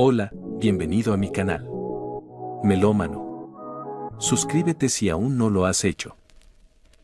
Hola, bienvenido a mi canal. Melómano. Suscríbete si aún no lo has hecho.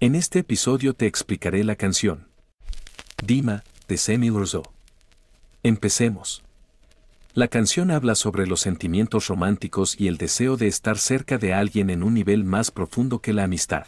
En este episodio te explicaré la canción. Dima, de Semi Urzo. Empecemos. La canción habla sobre los sentimientos románticos y el deseo de estar cerca de alguien en un nivel más profundo que la amistad.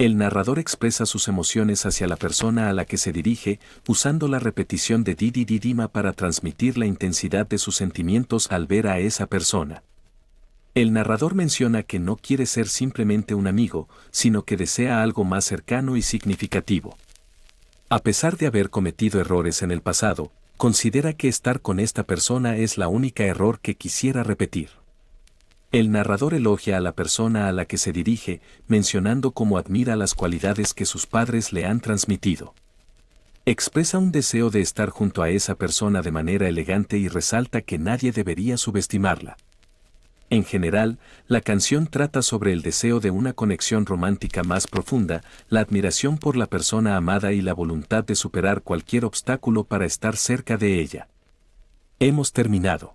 El narrador expresa sus emociones hacia la persona a la que se dirige, usando la repetición de Didi Didima para transmitir la intensidad de sus sentimientos al ver a esa persona. El narrador menciona que no quiere ser simplemente un amigo, sino que desea algo más cercano y significativo. A pesar de haber cometido errores en el pasado, considera que estar con esta persona es la única error que quisiera repetir. El narrador elogia a la persona a la que se dirige, mencionando cómo admira las cualidades que sus padres le han transmitido. Expresa un deseo de estar junto a esa persona de manera elegante y resalta que nadie debería subestimarla. En general, la canción trata sobre el deseo de una conexión romántica más profunda, la admiración por la persona amada y la voluntad de superar cualquier obstáculo para estar cerca de ella. Hemos terminado.